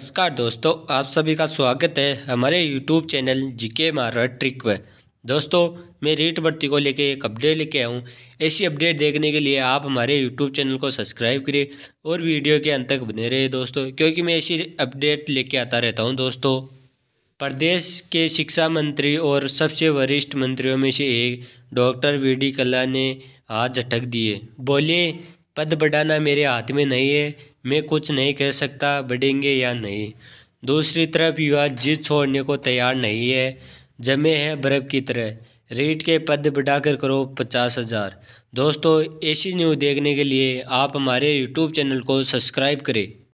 नमस्कार दोस्तों आप सभी का स्वागत है हमारे यूट्यूब चैनल जीके मारा ट्रिक पर दोस्तों मैं रेट भर्ती को लेके एक अपडेट लेके आऊँ ऐसी अपडेट देखने के लिए आप हमारे यूट्यूब चैनल को सब्सक्राइब करिए और वीडियो के अंत तक बने रहे दोस्तों क्योंकि मैं ऐसी अपडेट लेके आता रहता हूँ दोस्तों प्रदेश के शिक्षा मंत्री और सबसे वरिष्ठ मंत्रियों में से एक डॉक्टर वी डी कला ने हाथ झटक दिए बोले पद बढ़ाना मेरे हाथ में नहीं है मैं कुछ नहीं कह सकता बढ़ेंगे या नहीं दूसरी तरफ युवा जीत छोड़ने को तैयार नहीं है जमे हैं बर्फ़ की तरह रेट के पद बढ़ाकर करो पचास हज़ार दोस्तों ऐसी न्यूज़ देखने के लिए आप हमारे यूट्यूब चैनल को सब्सक्राइब करें